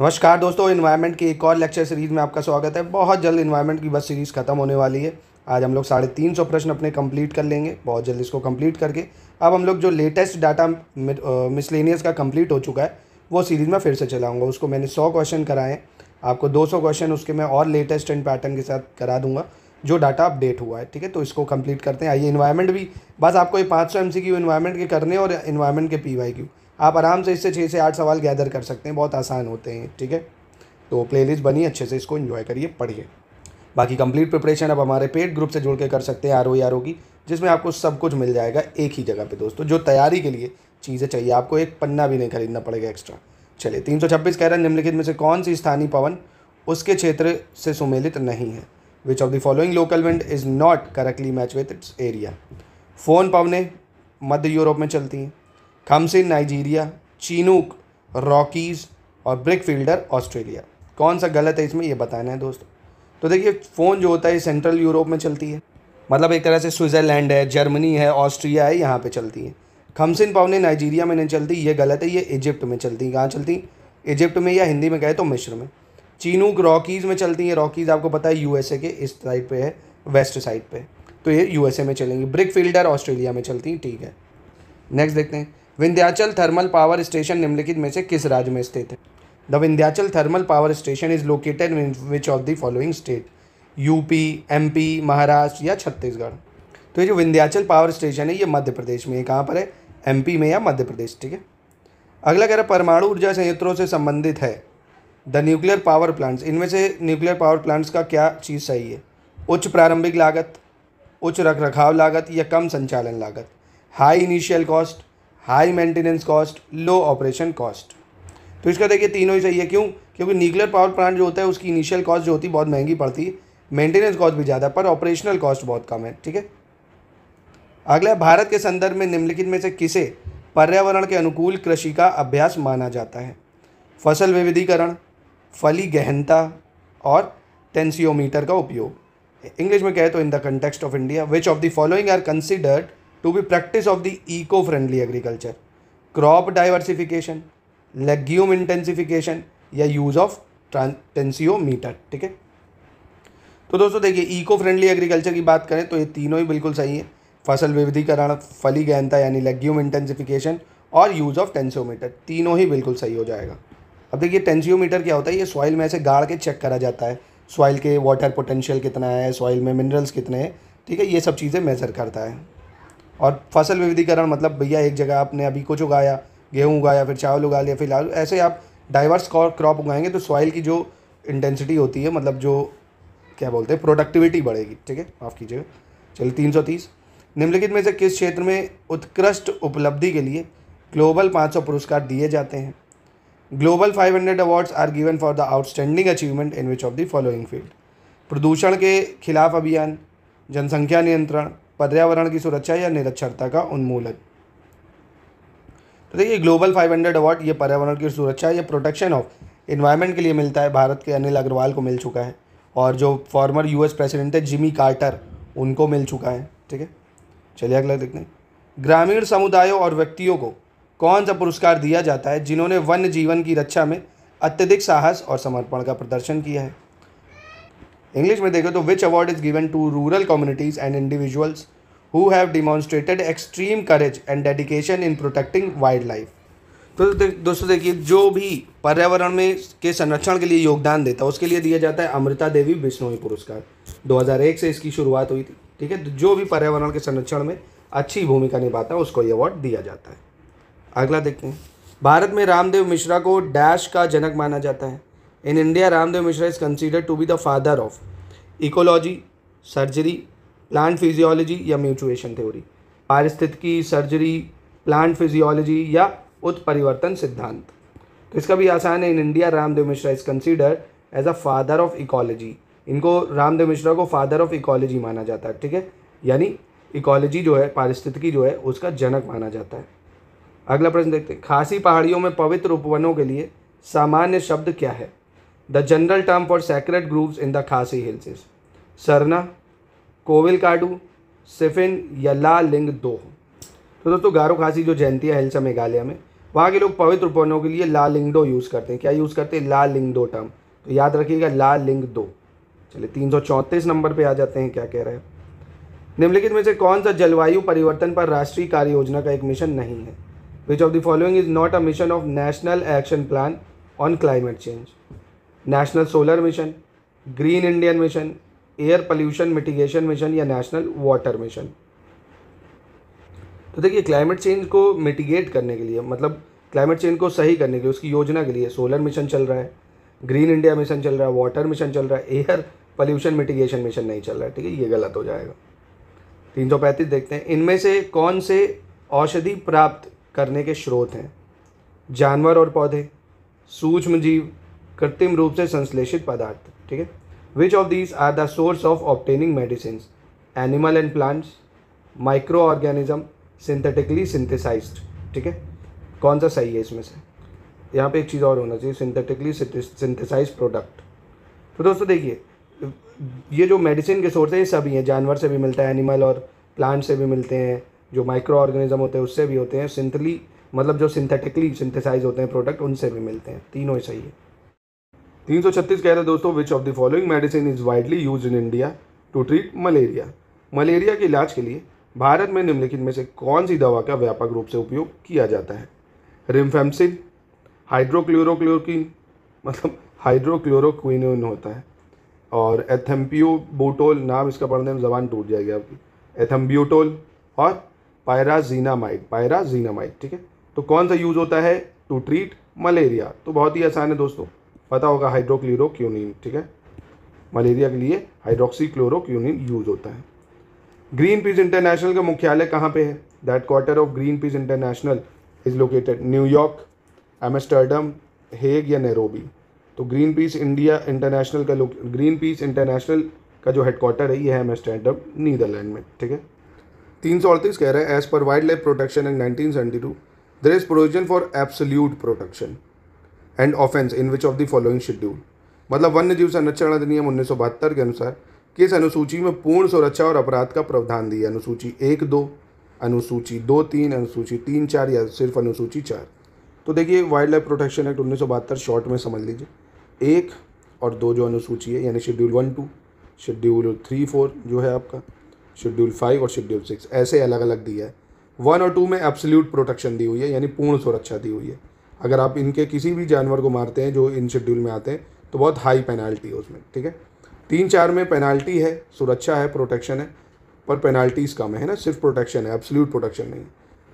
नमस्कार दोस्तों इन्वायरमेंट की एक और लेक्चर सीरीज़ में आपका स्वागत है बहुत जल्द इन्वायरमेंट की बस सीरीज़ खत्म होने वाली है आज हम लोग साढ़े तीन सौ प्रश्न अपने कंप्लीट कर लेंगे बहुत जल्द इसको कंप्लीट करके अब हम लोग जो लेटेस्ट डाटा मिसलेनियस का कंप्लीट हो चुका है वो सीरीज़ में फिर से चलाऊँगा उसको मैंने सौ क्वेश्चन कराए हैं आपको दो सौ क्वेश्चन उसके मैं और लेटेस्ट एंड पैटर्न के साथ करा दूंगा जो डाटा अपडेट हुआ है ठीक है तो इसको कंप्लीट करते हैं आइए इन्वायरमेंट भी बस आपको ये पाँच सौ एम सी क्यू इन्वायरमेंट के करने और इन्वायरमेंट के पी वाई क्यू आप आराम से इससे छः से आठ सवाल गैदर कर सकते हैं बहुत आसान होते हैं ठीक है तो प्लेलिस्ट बनी अच्छे से इसको इन्जॉय करिए पढ़िए बाकी कंप्लीट प्रिपरेशन आप हमारे पेड ग्रुप से जुड़ के कर सकते हैं आर ओ आर ओ की जिसमें आपको सब कुछ मिल जाएगा एक ही जगह पे दोस्तों जो तैयारी के लिए चीज़ें चाहिए आपको एक पन्ना भी नहीं खरीदना पड़ेगा एक्स्ट्रा चलिए तीन सौ छब्बीस कह रहा है निम्नलिखित में से कौन सी स्थानीय पवन उसके क्षेत्र से सुमेलित नहीं है which of the following local wind is not correctly match with its area Foehn पवनें मध्य यूरोप में चलती हैं Khamsin in Nigeria Chinook Rockies और ब्रिक फील्डर ऑस्ट्रेलिया कौन सा गलत है इसमें ये बताना है दोस्तों तो देखिए फ़ोन जो होता है सेंट्रल यूरोप में चलती है मतलब एक तरह से स्विट्ज़रलैंड है जर्मनी है ऑस्ट्रिया है यहाँ पे चलती है खमसिन पावने नाइजीरिया में नहीं चलती ये गलत है ये इजिप्ट में चलती है कहाँ चलती इजिप्ट में या हिंदी में कहे तो मिश्र में चीनूक रॉकीज़ में चलती हैं रॉकीज़ आपको पता है यूएसए के इस साइड पे है वेस्ट साइड पे तो ये यूएसए में चलेंगी ब्रिक फील्डर ऑस्ट्रेलिया में चलती हैं ठीक है नेक्स्ट देखते हैं विंध्याचल थर्मल पावर स्टेशन निम्नलिखित में से किस राज्य में स्थित है the Vindhyachal thermal power station is located in which of the following state UP MP Maharashtra या छत्तीसगढ़ तो ये जो विंध्याचल पावर स्टेशन है ये मध्य प्रदेश में है कहाँ पर है एमपी में या मध्य प्रदेश ठीक है अगला कह रहा परमाणु ऊर्जा संयंत्रों से संबंधित है द न्यूक्लियर पावर प्लांट्स इनमें से न्यूक्लियर पावर प्लांट्स का क्या चीज़ सही है उच्च प्रारंभिक लागत उच्च रख रखाव लागत या कम संचालन लागत high initial cost high maintenance cost low operation cost तो इसका देखिए तीनों ही चाहिए क्यों क्योंकि न्यूक्लियर पावर प्लांट जो होता है उसकी इनिशियल कॉस्ट जो होती है बहुत महंगी पड़ती है मेंटेनेंस कॉस्ट भी ज़्यादा पर ऑपरेशनल कॉस्ट बहुत कम है ठीक है अगला भारत के संदर्भ में निम्नलिखित में से किसे पर्यावरण के अनुकूल कृषि का अभ्यास माना जाता है फसल विविधीकरण फली गहनता और टेंसियोमीटर का उपयोग इंग्लिश में कहे तो in the context of India which of the following are considered to be practice of the eco friendly agriculture crop diversification legume intensification या यूज ऑफ मीटर ठीक है तो दोस्तों देखिए इको फ्रेंडली एग्रीकल्चर की बात करें तो ये तीनों ही बिल्कुल सही है फसल विविधीकरण फली गहनता यानी लेग्यूम इंटेंसिफिकेशन और यूज़ ऑफ टेंसियोमीटर तीनों ही बिल्कुल सही हो जाएगा अब देखिए टेंसियोमीटर क्या होता है ये सॉइल में ऐसे गाड़ के चेक करा जाता है सॉइल के वाटर पोटेंशियल कितना है सॉइल में मिनरल्स कितने हैं ठीक है ये सब चीज़ें मेज़र करता है और फसल विविधीकरण मतलब भैया एक जगह आपने अभी कुछ उगाया गेहूँ उगाया फिर चावल उगा लिया फिर लाल ऐसे आप डाइवर्स क्रॉप उगाएंगे तो सॉइल की जो इंटेंसिटी होती है मतलब जो क्या बोलते हैं प्रोडक्टिविटी बढ़ेगी ठीक है माफ़ कीजिएगा चलिए तीन सौ तीस निम्नलिखित में से किस क्षेत्र में उत्कृष्ट उपलब्धि के लिए ग्लोबल पाँच सौ पुरस्कार दिए जाते हैं global five hundred awards are given for the outstanding achievement in which of the following field प्रदूषण के खिलाफ अभियान जनसंख्या नियंत्रण पर्यावरण की सुरक्षा या निरक्षरता का उन्मूलन तो देखिए ग्लोबल 500 अवार्ड ये पर्यावरण की सुरक्षा या प्रोटेक्शन ऑफ इन्वायरमेंट के लिए मिलता है भारत के अनिल अग्रवाल को मिल चुका है और जो फॉर्मर यूएस प्रेसिडेंट है जिमी कार्टर उनको मिल चुका है ठीक है चलिए अगला देखते हैं ग्रामीण समुदायों और व्यक्तियों को कौन सा पुरस्कार दिया जाता है जिन्होंने वन्य जीवन की रक्षा में अत्यधिक साहस और समर्पण का प्रदर्शन किया है इंग्लिश में देखो तो which award is given to rural communities and individuals who have demonstrated extreme courage and dedication in protecting wildlife तो दोस्तों देखिए जो भी पर्यावरण में के संरक्षण के लिए योगदान देता है उसके लिए दिया जाता है अमृता देवी बिश्नोई पुरस्कार 2001 से इसकी शुरुआत हुई थी ठीक है तो जो भी पर्यावरण के संरक्षण में अच्छी भूमिका निभाता है उसको ये अवार्ड दिया जाता है अगला देखते हैं भारत में रामदेव मिश्रा को डैश का जनक माना जाता है in India Ramdev Mishra is considered to be the father of ecology surgery plant physiology या म्यूचुएशन थ्योरी पारिस्थितिकी सर्जरी प्लांट फिजियोलॉजी या उत्परिवर्तन सिद्धांत तो इसका भी आसान है in India Ramdev Mishra is consider as a father of ecology इनको रामदेव मिश्रा को फादर ऑफ इकोलॉजी माना जाता है ठीक है यानी इकोलॉजी जो है पारिस्थितिकी जो है उसका जनक माना जाता है अगला प्रश्न देखते हैं खासी पहाड़ियों में पवित्र उपवनों के लिए सामान्य शब्द क्या है the general term for sacred groves in the Khasi hills Sarna Kovil Kadu सिफिन यल्ला लिंग दो तो दोस्तों गारो खासी जो जयंती है हिलसा मेघालय में वहाँ के लोग पवित्र उपनों के लिए ला लिंगडो यूज़ करते हैं क्या यूज़ करते हैं ला लिंगडो टर्म तो याद रखिएगा लाल लिंग दो चलिए तीन सौ चौंतीस नंबर पे आ जाते हैं क्या कह रहे हैं निम्नलिखित में से कौन सा जलवायु परिवर्तन पर राष्ट्रीय कार्य योजना का एक मिशन नहीं है which of the following is not a mission of national action plan on climate change national solar mission green Indian mission air pollution mitigation mission या नेशनल वाटर मिशन तो देखिए क्लाइमेट चेंज को mitigate करने के लिए मतलब climate change को सही करने के लिए उसकी योजना के लिए सोलर मिशन चल रहा है ग्रीन इंडिया मिशन चल रहा है वाटर मिशन चल रहा है एयर पोल्यूशन मिटिगेशन मिशन नहीं चल रहा है ठीक है ये गलत हो जाएगा तीन सौ पैंतीस देखते हैं इनमें से कौन से औषधि प्राप्त करने के स्रोत हैं जानवर और पौधे सूक्ष्म जीव कृत्रिम रूप से संश्लेषित पदार्थ ठीक है Which of these are the source of obtaining medicines? Animal and plants, microorganism, synthetically synthesized. ठीक है कौन सा सही है इसमें से यहाँ पे एक चीज़ और होना चाहिए सिंथेटिकली सिंथेसाइज प्रोडक्ट तो दोस्तों देखिए ये जो मेडिसिन के सोर्स है ये सभी हैं जानवर से भी मिलता है एनिमल और प्लांट से भी मिलते हैं जो माइक्रो ऑर्गेनिज्म होते हैं उससे भी होते हैं सिंथली मतलब जो सिंथेटिकली सिंथेसाइज होते हैं प्रोडक्ट उनसे भी मिलते हैं तीनों ही सही है तीन सौ छत्तीस कह रहे दोस्तों which of the following medicine is widely use in India to treat malaria malaria के इलाज के लिए भारत में निम्नलिखित में से कौन सी दवा का व्यापक रूप से उपयोग किया जाता है रिमफेमसिन हाइड्रोक्लोरोक्लोरोक्विन मतलब हाइड्रोक्लोरोक्विन होता है और एथम्पियोबोटोल नाम इसका पढ़ने में जबान टूट जाएगी आपकी एथम्बियोटोल और पायराजीनामाइड पायराजीनामाइड ठीक है तो कौन सा यूज़ होता है टू ट्रीट मलेरिया तो बहुत ही आसान है दोस्तों पता होगा हाइड्रोक्लोरोक्यूनिन ठीक है मलेरिया के लिए हाइड्रोक्सीक्लोरोक्यूनिन यूज होता है ग्रीन पीस इंटरनेशनल का मुख्यालय कहाँ पे है that quarter of Greenpeace International is located New York Amsterdam Hague या नेरोबी तो ग्रीन पीस इंडिया इंटरनेशनल का ग्रीन पीस इंटरनेशनल का जो हेडक्वार्टर है ये है एमस्टर्डम नीदरलैंड में ठीक है तीन सौ अड़तीस कह रहे हैं as per wildlife protection act nineteen seventy two there is provision for absolute protection and offence in which of the following schedule मतलब वन्य जीव संरक्षण अधिनियम उन्नीस के अनुसार किस अनुसूची में पूर्ण सुरक्षा और अपराध का प्रावधान दिया अनुसूची एक दो अनुसूची दो तीन अनुसूची तीन चार या सिर्फ अनुसूची चार तो देखिए वाइल्ड लाइफ प्रोटेक्शन एक्ट उन्नीस शॉर्ट में समझ लीजिए एक और दो जो अनुसूची है यानी schedule one two schedule three four जो है आपका शेड्यूल फाइव और शेड्यूल सिक्स ऐसे अलग अलग दिया है वन और टू में एब्सोल्यूट प्रोटेक्शन दी हुई है यानी पूर्ण सुरक्षा दी हुई है अगर आप इनके किसी भी जानवर को मारते हैं जो इन शेड्यूल में आते हैं तो बहुत हाई पेनाल्टी है उसमें ठीक है तीन चार में पेनाल्टी है सुरक्षा है प्रोटेक्शन है पर पेनाल्टीज़ कम है ना सिर्फ प्रोटेक्शन है एब्सोल्यूट प्रोटेक्शन नहीं है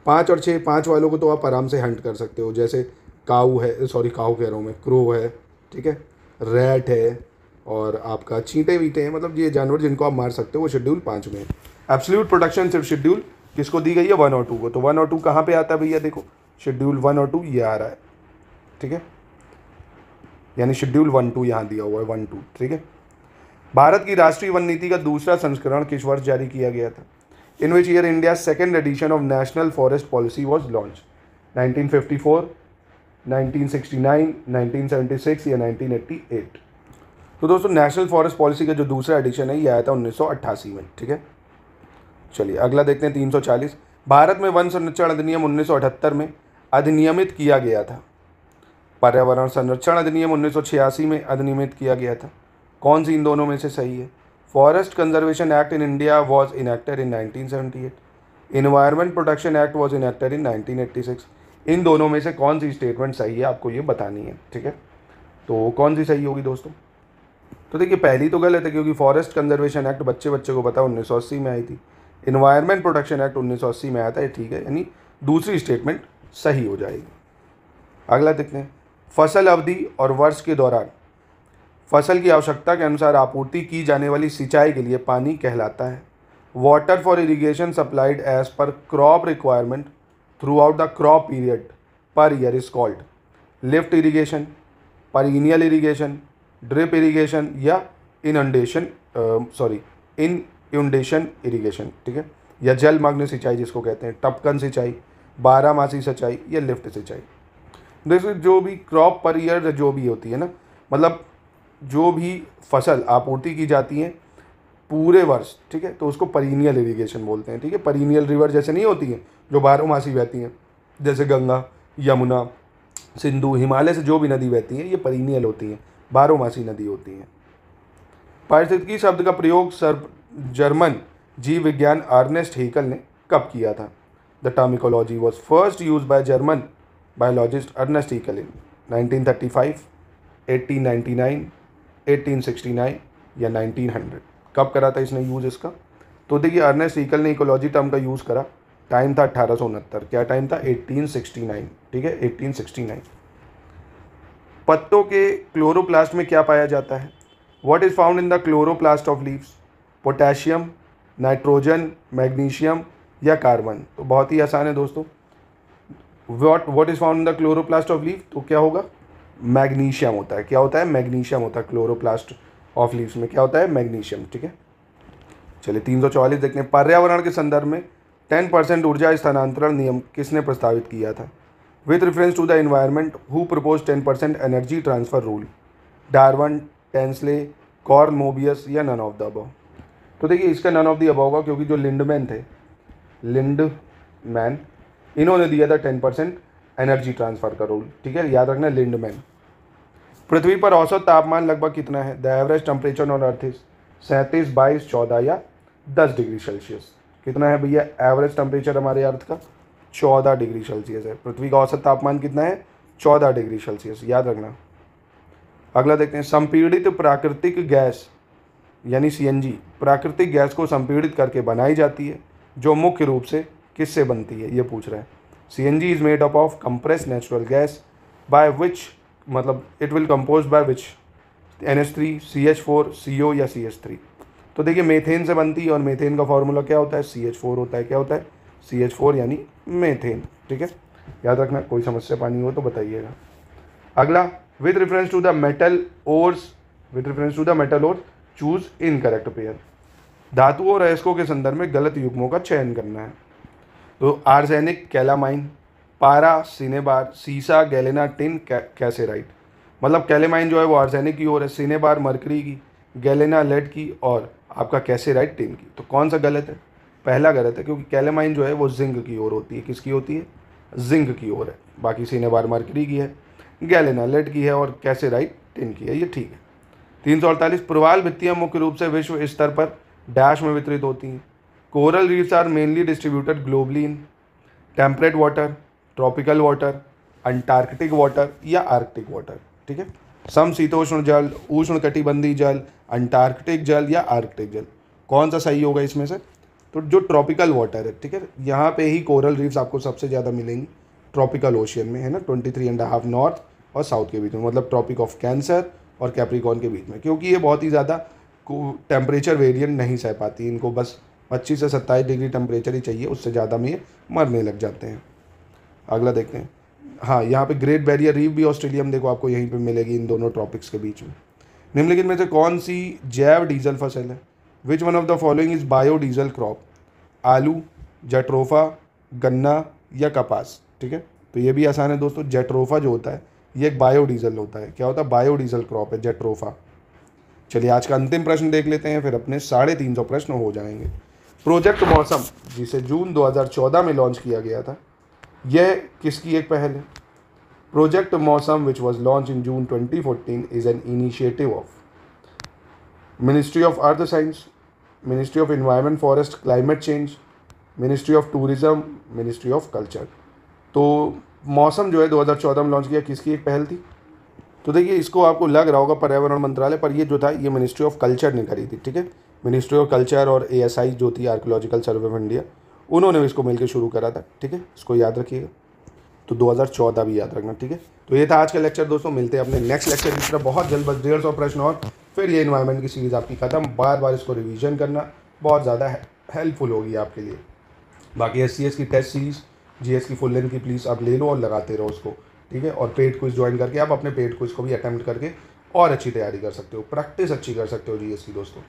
पाँच और छः पाँच वालों को तो आप आराम से हंट कर सकते हो जैसे काऊ है सॉरी काऊ कह रहा हूँ मैं क्रो है ठीक है रैट है और आपका चींटे वीटे हैं मतलब ये जानवर जिनको आप मार सकते हो वो शेड्यूल पाँच में है एब्सोल्यूट प्रोटेक्शन सिर्फ शेड्यूल किसको दी गई है वन और टू को तो वन और टू कहाँ पे आता है भैया देखो शेड्यूल वन और टू ये आ रहा है ठीक है यानी शेड्यूल वन टू यहाँ दिया हुआ है वन टू ठीक है भारत की राष्ट्रीय वन नीति का दूसरा संस्करण किस वर्ष जारी किया गया था in which year India second edition of national forest policy was launch 1954, 1969, 1976 या 1988 तो दोस्तों नेशनल फॉरेस्ट पॉलिसी का जो दूसरा एडिशन है ये आया था 1988 में ठीक है चलिए अगला देखते हैं 340 भारत में वन संरक्षण अधिनियम 1978 में अधिनियमित किया गया था पर्यावरण संरक्षण अधिनियम 1986 में अधिनियमित किया गया था कौन सी इन दोनों में से सही है forest conservation act in India was enacted in 1978 environment protection act was enacted in 1986 इन दोनों में से कौन सी स्टेटमेंट सही है आपको ये बतानी है ठीक है तो कौन सी सही होगी दोस्तों तो देखिए पहली तो गलत है क्योंकि फॉरेस्ट कंजर्वेशन एक्ट बच्चे बच्चे को पता अस्सी में आई थी इन्वायरमेंट प्रोटेक्शन एक्ट अस्सी में आया था ठीक है यानी दूसरी स्टेटमेंट सही हो जाएगी अगला देखते हैं फसल अवधि और वर्ष के दौरान फसल की आवश्यकता के अनुसार आपूर्ति की जाने वाली सिंचाई के लिए पानी कहलाता है water for irrigation supplied as per crop requirement throughout the crop period per year is called lift irrigation perennial irrigation drip irrigation या inundation sorry inundation irrigation ठीक है या जल मग्न सिंचाई जिसको कहते हैं टपकन सिंचाई बारामासी सिंचाई या लिफ्ट सिंचाई जैसे जो भी क्रॉप पर ईयर जो भी होती है ना मतलब जो भी फसल आपूर्ति की जाती है पूरे वर्ष ठीक है तो उसको परीनियल इरीगेशन बोलते हैं ठीक है परीनियल रिवर जैसे नहीं होती हैं जो बारह मासी बहती हैं जैसे गंगा यमुना सिंधु हिमालय से जो भी नदी बहती हैं ये परीनियल होती हैं बारह मासी नदी होती हैं पारिस्थितिकी शब्द का प्रयोग सर्व जर्मन जीव विज्ञान आर्नेस्ट हेकल ने कब किया था the terminology was first use by German biologist Ernest Haeckel 1935, 1899, 1869 या 1900 कब करा था इसने यूज़ इसका तो देखिए अर्नेस्ट ईकल e. ने इकोलॉजी टर्म का यूज़ करा टाइम था अट्ठारह क्या टाइम था 1869 ठीक है 1869 पत्तों के क्लोरोप्लास्ट में क्या पाया जाता है what is found in the chloroplast of leaves potassium nitrogen magnesium या कार्बन तो बहुत ही आसान है दोस्तों what what is found the chloroplast of leaf तो क्या होगा मैग्नीशियम होता है क्या होता है मैग्नीशियम होता है क्लोरोप्लास्ट ऑफ लीव्स में क्या होता है मैग्नीशियम ठीक है चलिए तीन सौ चौवालीस देखते हैं पर्यावरण के संदर्भ में टेन परसेंट ऊर्जा स्थानांतरण नियम किसने प्रस्तावित किया था with reference to the environment who propose ten percent energy transfer rule Darwin Tansley Karl Mobius या नन ऑफ द अबव तो देखिए इसका नन ऑफ द अबव होगा क्योंकि जो लिंडमैन थे लिंड मैन इन्होंने दिया था टेन परसेंट एनर्जी ट्रांसफ़र का रोल ठीक है याद रखना लिंडमैन पृथ्वी पर औसत तापमान लगभग कितना है the average temperature on earth is सैंतीस बाईस चौदह या दस डिग्री सेल्सियस कितना है भैया एवरेज टेम्परेचर हमारे अर्थ का चौदह डिग्री सेल्सियस है पृथ्वी का औसत तापमान कितना है चौदह डिग्री सेल्सियस याद रखना अगला देखते हैं संपीड़ित प्राकृतिक गैस यानी सी प्राकृतिक गैस को संपीड़ित करके बनाई जाती है जो मुख्य रूप से किससे बनती है ये पूछ रहा है C N G is made up of compress natural gas by which मतलब it will compose by which N H three C H four C O या सी एच थ्री तो देखिए मेथेन से बनती है और मेथेन का फॉर्मूला क्या होता है सी एच फोर होता है क्या होता है सी एच फोर यानी मेथेन ठीक है याद रखना कोई समस्या पानी हो तो बताइएगा अगला with reference to the metal ores with reference to the metal ore choose incorrect pair धातु और अयस्कों के संदर्भ में गलत युग्मों का चयन करना है तो आर्सेनिक कैलामाइन पारा सिनेबार सीसा गैलेना टिन कैसेराइट मतलब कैलेमाइन जो है वो आर्सेनिक की और है सिनेबार मरकरी की गैलेना लेड की और आपका कैसेराइट टिन की तो कौन सा गलत है पहला गलत है क्योंकि कैलेमाइन जो है वो जिंक की ओर होती है किसकी होती है जिंक की ओर है बाकी सिनेबार मरकरी की है गैलेना लेड की है और कैसेराइट टिन की है ये ठीक है तीन सौ अड़तालीस प्रवाल भित्तियाँ मुख्य रूप से विश्व स्तर पर डैश में वितरित होती हैं Coral reefs are mainly distributed globally in temperate water, tropical water, Antarctic water या आर्कटिक वाटर ठीक है सम शीतोष्ण जल उष्ण कटिबंधी जल अंटार्कटिक जल या आर्कटिक जल कौन सा सही होगा इसमें से तो जो ट्रॉपिकल वाटर है ठीक है यहाँ पे ही कोरल रीफ्स आपको सबसे ज़्यादा मिलेंगी ट्रॉपिकल ओशियन में है ना twenty three and half north और साउथ के बीच में मतलब ट्रॉपिक ऑफ कैंसर और कैप्रिकॉन के बीच में क्योंकि ये बहुत ही ज़्यादा टेम्परेचर वेरियंट नहीं सह पाती इनको बस पच्चीस से सत्ताईस डिग्री टेम्परेचर ही चाहिए उससे ज़्यादा में ये मरने लग जाते हैं अगला देखते हैं हाँ यहाँ पे ग्रेट बैरियर रीफ भी ऑस्ट्रेलिया में देखो आपको यहीं पे मिलेगी इन दोनों ट्रॉपिक्स के बीच में निम्नलिखित में से कौन सी जैव डीजल फसल है which one of the following is bio diesel crop आलू जट्रोफा गन्ना या कपास ठीक है तो ये भी आसान है दोस्तों जेट्रोफा जो होता है ये एक बायो डीजल होता है क्या होता है बायो डीजल क्रॉप है जेट्रोफा चलिए आज का अंतिम प्रश्न देख लेते हैं फिर अपने साढ़े तीन सौ प्रश्न हो जाएंगे प्रोजेक्ट मौसम जिसे जून 2014 में लॉन्च किया गया था यह किसकी एक पहल है project Mausam which was launch in June 2014 is an initiative of ministry of earth science ministry of environment forest climate change ministry of tourism ministry of culture तो मौसम जो है 2014 में लॉन्च किया किसकी एक पहल थी तो देखिए इसको आपको लग रहा होगा पर्यावरण मंत्रालय पर ये जो था ये मिनिस्ट्री ऑफ कल्चर ने करी थी ठीक है मिनिस्ट्री ऑफ कल्चर और ए एस आई जो थी सर्वे ऑफ इंडिया उन्होंने इसको मिलकर शुरू करा था ठीक है इसको याद रखिएगा तो 2014 भी याद रखना ठीक है तो ये था आज का लेक्चर दोस्तों मिलते हैं अपने नेक्स्ट लेक्चर की तरफ बहुत जल्द बस डेढ़ सौ प्रश्न और फिर ये इन्वायरमेंट की सीरीज़ आपकी ख़त्म बार बार इसको रिविजन करना बहुत ज़्यादा हेल्पफुल होगी आपके लिए बाकी एस सी एस की टेस्ट सीरीज़ जी एस की फुल लेंथ की प्लीज़ आप ले लो और लगाते रहो उसको ठीक है और पेड क्विज ज्वाइन करके आप अपने पेड क्विज को भी अटैम्प्ट करके और अच्छी तैयारी कर सकते हो प्रैक्टिस अच्छी कर सकते हो जी एस की दोस्तों